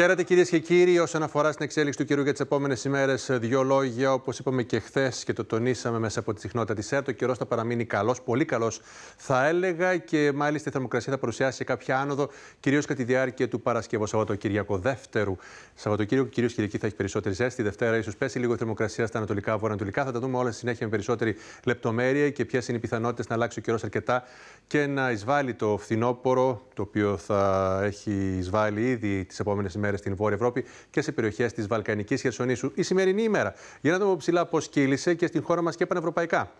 Χαίρετε κυρίες και κύριοι. Όσον αφορά στην εξέλιξη του καιρού για τις επόμενες ημέρες, δύο λόγια. Όπως είπαμε και χθες και το τονίσαμε μέσα από τη συχνότητα της ΕΡΤ, ο καιρός θα παραμείνει καλός, πολύ καλός θα έλεγα και μάλιστα η θερμοκρασία θα παρουσιάσει κάποια άνοδο, κυρίως κατά τη διάρκεια του Παρασκευό Σαββατοκύριακο δεύτερου. Σαββατοκύριακο, κυρίως Κυριακή, θα έχει περισσότερη ζέστη. Δευτέρα, ίσως πέσει λίγο η θερμοκρασία στα ανατολικά, βορειοανατολικά. Θα τα δούμε όλα στη συνέχεια με περισσότερη λεπτομέρεια και ποιες είναι οι πιθανότητες να αλλάξει ο καιρός αρκετά και να εισβάλλει το φθινόπωρο, το οποίο θα έχει εισβάλλει ήδη τις επόμενες ημέρες στην Βόρεια Ευρώπη και σε περιοχές της Βαλκανικής Χερσονήσου. Η σημερινή ημέρα. Για να δούμε ψηλά πώς κύλησε και στην χώρα μας και πανευρωπαϊκά.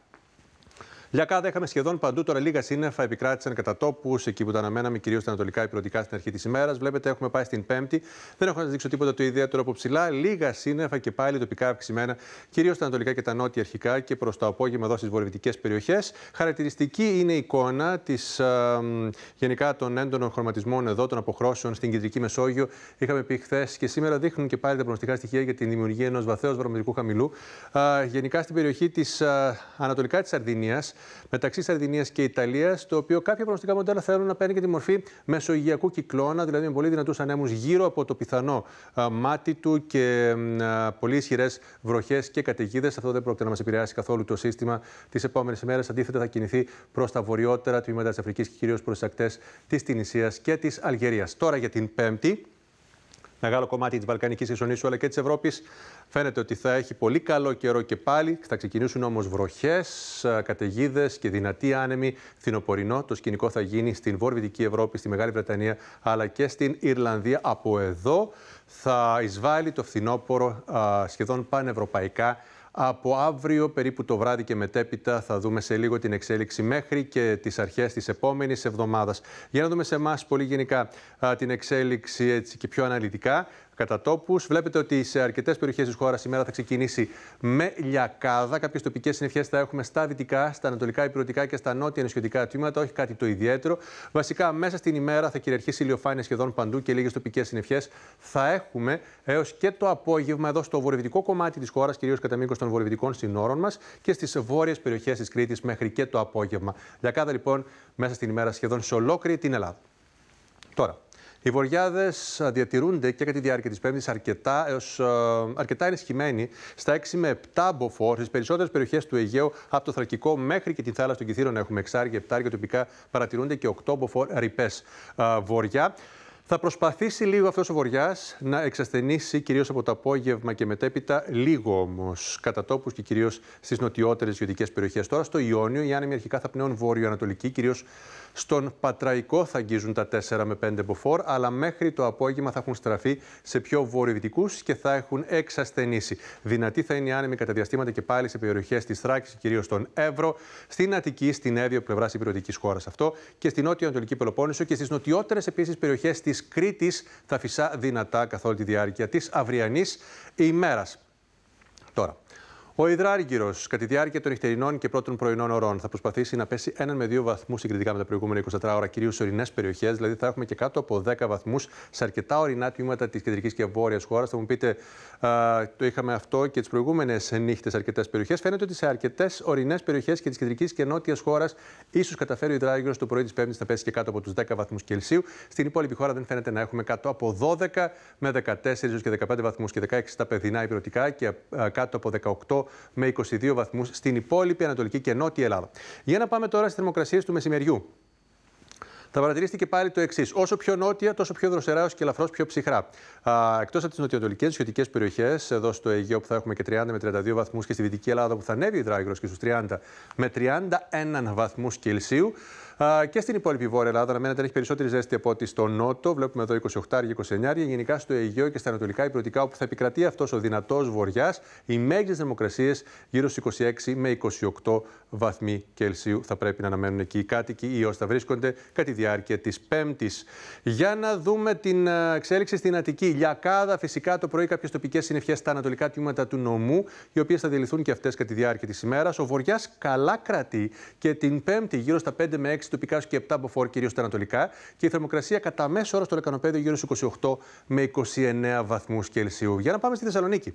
Λιακάδα είχαμε σχεδόν παντού. Τώρα λίγα σύννεφα επικράτησαν κατά τόπους, εκεί που τα αναμέναμε, κυρίως στα ανατολικά υπηρετικά στην αρχή της ημέρας. Βλέπετε, έχουμε πάει στην Πέμπτη. Δεν έχω να σας δείξω τίποτα το ιδιαίτερο από ψηλά. Λίγα σύννεφα και πάλι τοπικά αυξημένα, κυρίως στα ανατολικά και τα νότια αρχικά και προς το απόγευμα εδώ στις βορειοδυτικές περιοχές. Χαρακτηριστική είναι η εικόνα της γενικά των έντονων χρωματισμών εδώ, των αποχρώσεων στην κεντρική Μεσόγειο. Είχαμε πει χθες και σήμερα δείχνουν και πάλι τα προγνωστικά στοιχεία για την δημιουργία ενός βαθέως βαρομετρικού χαμηλού. γενικά στην περιοχή της ανατολικά της Σαρδινίας μεταξύ Σαρδινίας και Ιταλίας, το οποίο κάποια προγνωστικά μοντέλα θέλουν να παίρνει και τη μορφή μεσογειακού κυκλώνα, δηλαδή με πολύ δυνατούς ανέμους γύρω από το πιθανό μάτι του και πολύ ισχυρές βροχές και καταιγίδες. Αυτό δεν πρόκειται να μας επηρεάσει καθόλου το σύστημα τις επόμενες ημέρε. Αντίθετα, θα κινηθεί προς τα βορειότερα τμήματα της Αφρικής και κυρίως προς τις ακτές της Τινησίας και της Αλγερίας. Τώρα για την Πέμπτη μεγάλο κομμάτι της Βαλκανικής Ισονήσου αλλά και της Ευρώπης. Φαίνεται ότι θα έχει πολύ καλό καιρό και πάλι. Θα ξεκινήσουν όμως βροχές, ε, καταιγίδες και δυνατή άνεμη φθινοπορεινό. Το σκηνικό θα γίνει στην Βόρεια Ευρώπη, στη Μεγάλη Βρετανία αλλά και στην Ιρλανδία. Από εδώ θα εισβάλλει το φθινόπωρο ε, σχεδόν πανευρωπαϊκά από αύριο, περίπου το βράδυ και μετέπειτα, θα δούμε σε λίγο την εξέλιξη μέχρι και τις αρχές της επόμενης εβδομάδας. Για να δούμε σε εμάς πολύ γενικά την εξέλιξη έτσι και πιο αναλυτικά, κατά Βλέπετε ότι σε αρκετές περιοχές της χώρας σήμερα θα ξεκινήσει με λιακάδα. Κάποιες τοπικές συννεφιές θα έχουμε στα δυτικά, στα ανατολικά, υπηρετικά και στα νότια νησιωτικά τμήματα. Όχι κάτι το ιδιαίτερο. Βασικά, μέσα στην ημέρα θα κυριαρχήσει ηλιοφάνεια σχεδόν παντού και λίγες τοπικές συνεχέ. θα έχουμε έως και το απόγευμα εδώ στο βορειοδυτικό κομμάτι της χώρας, κυρίως κατά μήκος των βορειοδυτικών συνόρων μας και στις βόρειες περιοχές της Κρήτης μέχρι και το απόγευμα. Λιακάδα λοιπόν μέσα στην ημέρα σχεδόν σε ολόκληρη την Ελλάδα. Τώρα, οι βορειάδε διατηρούνται και κατά τη διάρκεια της Πέμπτης αρκετά, ε, αρκετά ενισχυμένοι στα 6 με 7 μποφόρ. Στις περισσότερες περιοχές του Αιγαίου, από το Θρακικό μέχρι και την θάλασσα των Κυθύρων, έχουμε 6 και τοπικά παρατηρούνται και 8 μποφόρ ρηπές ε, βορειά. Θα προσπαθήσει λίγο αυτός ο βορειά να εξασθενήσει κυρίως από το απόγευμα και μετέπειτα, λίγο όμως κατά τόπους και κυρίως στις νοτιότερες γεωτικές περιοχές. Τώρα στο Ιόνιο, οι άνεμοι αρχικά θα πνέουν βόρειο-ανατολική, κυρίως στον Πατραϊκό θα αγγίζουν τα 4 με 5 μποφόρ, αλλά μέχρι το απόγευμα θα έχουν στραφεί σε πιο βορειοδυτικούς και θα έχουν εξασθενήσει. Δυνατή θα είναι η άνεμη κατά διαστήματα και πάλι σε περιοχές της Θράκης, κυρίως στον Εύρο, στην Αττική, στην Εύβοια πλευράς υπηρετικής χώρας αυτό και στην νότιο-ανατολική Πελοπόννησο και στις νοτιότερες επίσης περιοχές της της Κρήτης θα φυσά δυνατά καθ' τη διάρκεια της αυριανής ημέρας. Τώρα, ο Ιδράργυρο, κατά τη διάρκεια των νυχτερινών και πρώτων πρωινών ωρών, θα προσπαθήσει να πέσει έναν με δύο βαθμούς συγκριτικά με τα προηγούμενα 24 ώρα, κυρίως σε ορεινές περιοχές. Δηλαδή, θα έχουμε και κάτω από 10 βαθμούς σε αρκετά ορεινά τμήματα της κεντρικής και βόρειας χώρας. Θα μου πείτε, α, το είχαμε αυτό και τις προηγούμενες νύχτες σε αρκετές περιοχές. Φαίνεται ότι σε αρκετές ορεινές περιοχές και της κεντρικής και νότιας χώρας, ίσως καταφέρει ο Ιδράργυρο το πρωί της Πέμπτης να πέσει και κάτω από τους 10 βαθμούς Κελσίου. Στην υπόλοιπη χώρα δεν φαίνεται να έχουμε κάτω από 12 με 14 και 15 βαθμούς και 16 τα παιδινά υπηρετικά και α, κάτω από 18 με 22 βαθμούς στην υπόλοιπη Ανατολική και Νότια Ελλάδα. Για να πάμε τώρα στις θερμοκρασίες του μεσημεριού. Θα και πάλι το εξής. Όσο πιο νότια, τόσο πιο δροσερά και ελαφρώς πιο ψυχρά. Εκτός από τις νοτιοανατολικές σχετικέ περιοχές, εδώ στο Αιγαίο που θα έχουμε και 30 με 32 βαθμούς και στη Δυτική Ελλάδα που θα ανέβει η και στους 30 με 31 βαθμού Κελσίου και στην υπόλοιπη Βόρεια Ελλάδα, αναμένεται να έχει περισσότερη ζέστη από ό,τι στο Νότο. Βλέπουμε εδώ 28 29 Γενικά στο Αιγαίο και στα Ανατολικά υπηρετικά, όπου θα επικρατεί αυτός ο δυνατός βορειά, οι μέγιστες δημοκρασίε γύρω στους 26 με 28 βαθμοί Κελσίου θα πρέπει να αναμένουν εκεί οι κάτοικοι ή όσοι θα βρίσκονται κατά τη διάρκεια της Πέμπτης. Για να δούμε την ε, εξέλιξη στην Αττική. Λιακάδα, φυσικά το πρωί κάποιες τοπικές συννεφιές στα ανατολικά τμήματα του νομού, οι οποίες θα διαλυθούν και αυτές κατά τη διάρκεια της ημέρας. Ο βορειά καλά κρατεί και την Πέμπτη γύρω στα 5 με 6 τοπικά και 7 μποφόρ, κυρίως στα ανατολικά. Και η θερμοκρασία κατά μέσο όρο στο λεκανοπέδιο γύρω στους 28 με 29 βαθμούς Κελσίου. Για να πάμε στη Θεσσαλονίκη.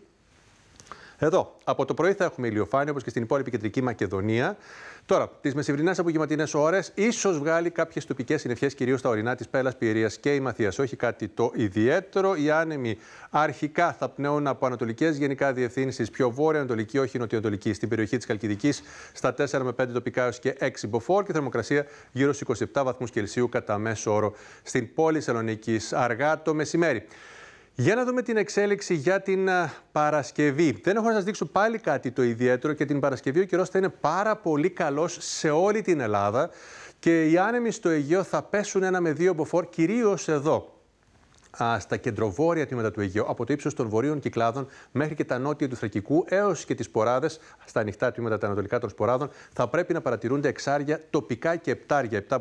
Εδώ, από το πρωί θα έχουμε ηλιοφάνεια όπως και στην υπόλοιπη κεντρική Μακεδονία. Τώρα, τις μεσημβρινέ απογευματινές ώρες ίσως βγάλει κάποιες τοπικές συνευχές, κυρίως στα ορεινά της Πέλλα, πυρίας και η Μαθία. Όχι κάτι το ιδιαίτερο. Οι άνεμοι αρχικά θα πνέουν από ανατολικές γενικά διευθύνσεις, πιο βόρεια-ανατολική, όχι νοτιοανατολική, στην περιοχή της Καλκιδικής, στα 4 με 5 τοπικά έως και 6 μποφόρ και θερμοκρασία γύρω στους 27 βαθμούς Κελσίου κατά μέσο όρο στην πόλη Θεσσαλονίκης αργά το μεσημέρι. Για να δούμε την εξέλιξη για την Παρασκευή. Δεν έχω να σας δείξω πάλι κάτι το ιδιαίτερο και την Παρασκευή ο καιρός θα είναι πάρα πολύ καλός σε όλη την Ελλάδα και οι άνεμοι στο Αιγαίο θα πέσουν ένα με δύο μποφόρ, κυρίως εδώ στα κεντροβόρεια τμήματα του Αιγαίου, από το ύψος των βορείων κυκλάδων μέχρι και τα νότια του Θρακικού έως και τις Ποράδες, στα ανοιχτά τμήματα τα ανατολικά των Σποράδων, θα πρέπει να παρατηρούνται εξάρια τοπικά και επτάρια, επτά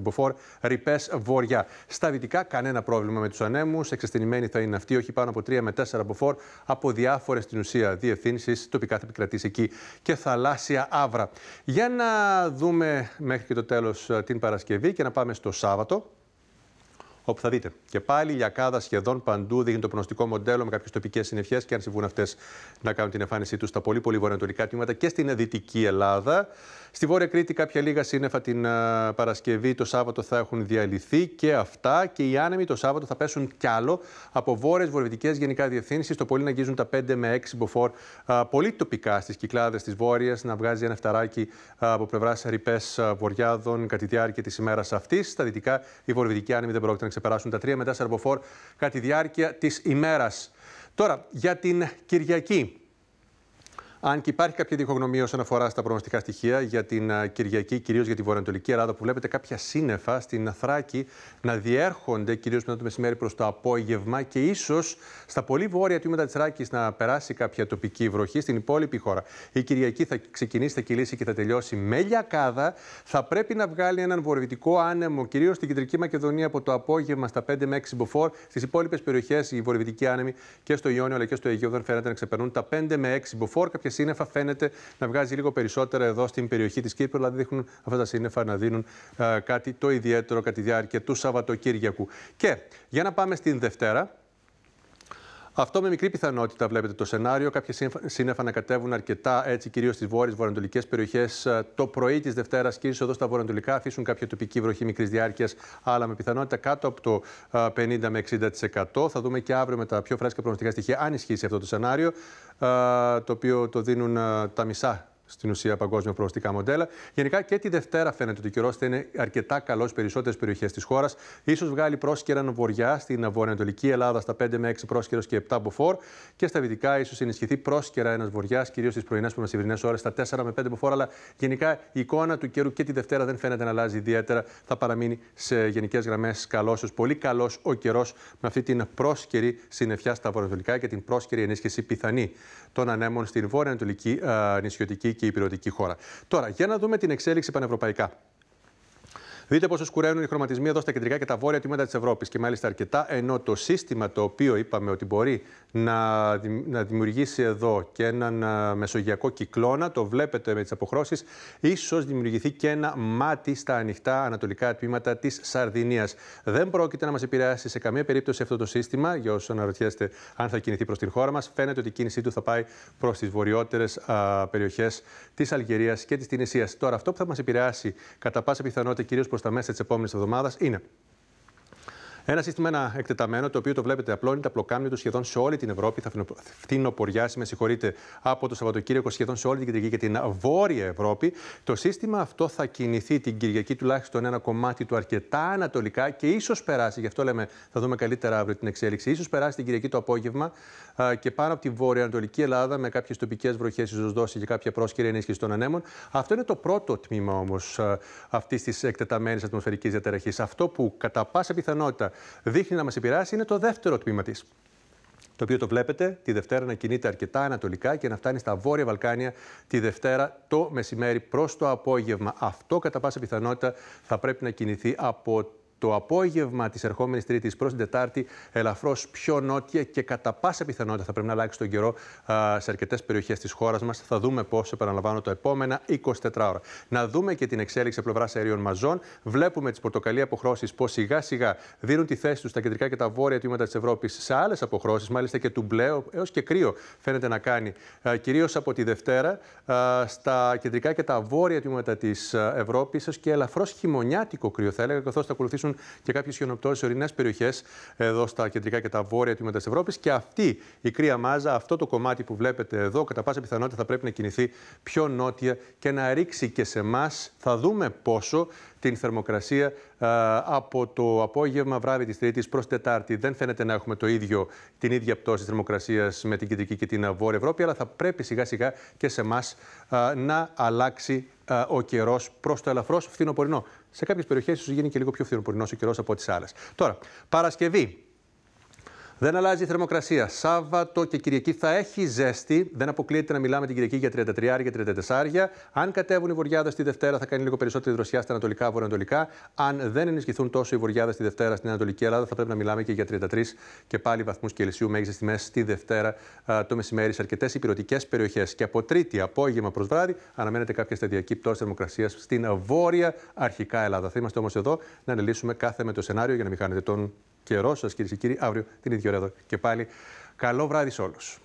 μποφόρ ρηπές βορειά. Στα δυτικά κανένα πρόβλημα με τους ανέμους, εξασθενημένοι θα είναι αυτοί, όχι πάνω από 3 με 4 μποφόρ από διάφορες στην ουσία διευθύνσεις, τοπικά θα επικρατήσει εκεί και θαλάσσια αύρα. Για να δούμε μέχρι και το τέλος την Παρασκευή και να πάμε στο Σάββατο όπου θα δείτε και πάλι η λιακάδα σχεδόν παντού. Δείχνει το προνοστικό μοντέλο με κάποιες τοπικές συνεφιέ και αν συμβούν αυτές να κάνουν την εμφάνισή τους στα πολύ πολύ βορειοανατολικά τμήματα και στην δυτική Ελλάδα. Στη Βόρεια Κρήτη κάποια λίγα σύννεφα την Παρασκευή, το Σάββατο θα έχουν διαλυθεί και αυτά και οι άνεμοι το Σάββατο θα πέσουν κι άλλο από Βόρειες, βορειοδυτικές γενικά διευθύνσεις. Το πολύ να αγγίζουν τα 5 με 6 μποφόρ πολύ τοπικά στις κυκλάδες της Βόρειας, να βγάζει ένα φταράκι από πλευράς ρηπές βοριάδων κατά τη διάρκεια της ημέρας αυτής. Στα δυτικά οι βορειοδυτικοί άνεμοι δεν πρόκειται να ξεπεράσουν τα 3 με 4 μποφόρ κατά τη διάρκεια της ημέρας. Τώρα, για την Κυριακή. Αν και υπάρχει κάποια διχογνωμία όσον αφορά στα προγνωστικά στοιχεία για την Κυριακή, κυρίως για τη βορειοανατολική Ελλάδα, που βλέπετε κάποια σύννεφα στην Θράκη να διέρχονται κυρίως μετά το μεσημέρι προς το απόγευμα και ίσως στα πολύ βόρεια τμήματα της ράκη να περάσει κάποια τοπική βροχή στην υπόλοιπη χώρα. Η Κυριακή θα ξεκινήσει, θα κυλήσει και θα τελειώσει με λιακάδα. Θα πρέπει να βγάλει έναν βορειοδυτικό άνεμο, κυρίως στην κεντρική Μακεδονία από το απόγευμα στα 5 με 6 μποφόρ. Στις υπόλοιπες περιοχές οι βορειοδυτικοί άνεμοι και στο Ιόνιο αλλά και στο Αιγαίο δεν φαίνεται να ξεπερνούν τα 5 με 6 μποφόρ. Κάποια σύννεφα φαίνεται να βγάζει λίγο περισσότερα εδώ στην περιοχή της Κύπρου, δηλαδή δείχνουν αυτά τα σύννεφα να δίνουν ε, κάτι το ιδιαίτερο κατά τη διάρκεια του Σαββατοκύριακου. Και για να πάμε στην Δευτέρα, αυτό με μικρή πιθανότητα βλέπετε το σενάριο. Κάποια σύννεφα να κατέβουν αρκετά, έτσι κυρίως στις βόρειες βορειοανατολικές περιοχές. Ε, το πρωί της Δευτέρας, κυρίω εδώ στα βορειοανατολικά, αφήσουν κάποια τοπική βροχή μικρής διάρκειας, αλλά με πιθανότητα κάτω από το 50 ε, με 60%. Θα δούμε και αύριο με τα πιο φρέσκα προγνωστικά στοιχεία, αν ισχύσει αυτό το σενάριο, ε, το οποίο το δίνουν τα μισά στην ουσία παγκόσμια προοριστικά μοντέλα. Γενικά και τη Δευτέρα φαίνεται ότι ο καιρός θα είναι αρκετά καλός σε περισσότερες περιοχές της χώρας. σω βγάλει πρόσκαιρα βορειά στην βορειοανατολική Ελλάδα στα 5 με 6 πρόσκαιρος και 7 μποφόρ. Και στα δυτικά ίσως ενισχυθεί πρόσκαιρα ένας βορειά, κυρίως στις πρωινές προ ώρες στα 4 με 5 μποφόρ. Αλλά γενικά η εικόνα του καιρού και τη Δευτέρα δεν φαίνεται να αλλάζει ιδιαίτερα. Θα παραμείνει σε γενικές γραμμές καλός, πολύ καλός ο καιρός με αυτή την πρόσκαιρη συννεφιά στα βορειοανατολικά και την πρόσκαιρη ενίσχυση πιθανή των ανέμων στην βορειοανατολική ε, νησιωτική και η χώρα. Τώρα, για να δούμε την εξέλιξη πανευρωπαϊκά. Δείτε πόσο σκουραίνουν οι χρωματισμοί εδώ στα κεντρικά και τα βόρεια τμήματα της Ευρώπης και μάλιστα αρκετά. Ενώ το σύστημα το οποίο είπαμε ότι μπορεί να, να δημιουργήσει εδώ και έναν μεσογειακό κυκλώνα, το βλέπετε με τις αποχρώσεις, ίσως δημιουργηθεί και ένα μάτι στα ανοιχτά ανατολικά τμήματα της Σαρδινίας. Δεν πρόκειται να μας επηρεάσει σε καμία περίπτωση αυτό το σύστημα. Για όσους αναρωτιέστε αν θα κινηθεί προς την χώρα μας, φαίνεται ότι η κίνησή του θα πάει προς τις βορειότερες περιοχές της Αλγερίας και της Τινησίας. Τώρα, αυτό που θα μας επηρεάσει κατά πάσα πιθανότητα κυρίως προς τα μέσα της επόμενης εβδομάδας είναι ένα σύστημα ένα εκτεταμένο, το οποίο το βλέπετε είναι τα πλοκάμια του σχεδόν σε όλη την Ευρώπη. Θα φθινοποριάσει, με συγχωρείτε, από το Σαββατοκύριακο σχεδόν σε όλη την Κυριακή και την Βόρεια Ευρώπη. Το σύστημα αυτό θα κινηθεί την Κυριακή τουλάχιστον ένα κομμάτι του αρκετά ανατολικά και ίσως περάσει, γι' αυτό λέμε θα δούμε καλύτερα αύριο την εξέλιξη, ίσως περάσει την Κυριακή το απόγευμα και πάνω από τη Ανατολική Ελλάδα με κάποιες τοπικές βροχές, ίσως δώσει και κάποια πρόσκαιρη ενίσχυση των ανέμων. Αυτό είναι το πρώτο τμήμα όμως αυτής της εκτεταμένης ατμοσφαιρικής διαταραχής. Αυτό που κατά πάσα πιθανότητα δείχνει να μας επηρεάσει είναι το δεύτερο τμήμα της. Το οποίο το βλέπετε τη Δευτέρα να κινείται αρκετά ανατολικά και να φτάνει στα Βόρεια Βαλκάνια τη Δευτέρα το μεσημέρι προς το απόγευμα. Αυτό κατά πάσα πιθανότητα θα πρέπει να κινηθεί από το απόγευμα της ερχόμενης Τρίτης προς την Τετάρτη, ελαφρώς πιο νότια και κατά πάσα πιθανότητα θα πρέπει να αλλάξει τον καιρό σε αρκετές περιοχές της χώρας μας. Θα δούμε πώς, επαναλαμβάνω, το επόμενα 24 ώρα. Να δούμε και την εξέλιξη πλευράς αερίων μαζών. Βλέπουμε τις πορτοκαλί αποχρώσεις πώς σιγά σιγά δίνουν τη θέση τους στα κεντρικά και τα βόρεια τμήματα της Ευρώπης σε άλλες αποχρώσεις, μάλιστα και του μπλε, έως και κρύο φαίνεται να κάνει, κυρίως από τη Δευτέρα, στα κεντρικά και τα βόρεια τμήματα της Ευρώπη, ίσω και ελαφρώς χειμωνιάτικο κρύο, θα έλεγα, καθώς θα ακολουθήσουν και κάποιες χιονοπτώσεις σε ορεινές περιοχές εδώ στα κεντρικά και τα βόρεια τμήματα της Ευρώπης. Και αυτή η κρύα μάζα, αυτό το κομμάτι που βλέπετε εδώ, κατά πάσα πιθανότητα θα πρέπει να κινηθεί πιο νότια και να ρίξει και σε εμάς. Θα δούμε πόσο την θερμοκρασία από το απόγευμα βράδυ της Τρίτης προς Τετάρτη. Δεν φαίνεται να έχουμε το ίδιο, την ίδια πτώση θερμοκρασίας με την Κεντρική και την Βόρεια Ευρώπη, αλλά θα πρέπει σιγά σιγά και σε εμάς να αλλάξει ο καιρός προς το ελαφρώς φθινοπορεινό. Σε κάποιες περιοχές ίσως γίνει και λίγο πιο φθινοπορεινός ο καιρός από τι άλλες. Τώρα, Παρασκευή δεν αλλάζει η θερμοκρασία. Σάββατο και Κυριακή θα έχει ζέστη. Δεν αποκλείεται να μιλάμε την Κυριακή για 33 και 34. Αν κατέβουν οι βορειάδες τη Δευτέρα, θα κάνει λίγο περισσότερη δροσιά στα ανατολικά, βορειοανατολικά. Αν δεν ενισχυθούν τόσο οι βορειάδες τη Δευτέρα στην Ανατολική Ελλάδα, θα πρέπει να μιλάμε και για 33 και πάλι βαθμούς Κελσίου μέγιστε τιμέ στη Δευτέρα το μεσημέρι σε αρκετές υπηρετικές περιοχές. Και από Τρίτη, απόγευμα προς βράδυ, αναμένεται κάποια σταδιακή πτώση θερμοκρασίας στην βόρεια αρχικά Ελλάδα. Θα είμαστε όμως εδώ να αναλύσουμε κάθε με το σενάριο για να μην χάνετε τον καιρός σας, κυρίες και κύριοι, αύριο την ίδια ώρα εδώ και πάλι. Καλό βράδυ σε όλους.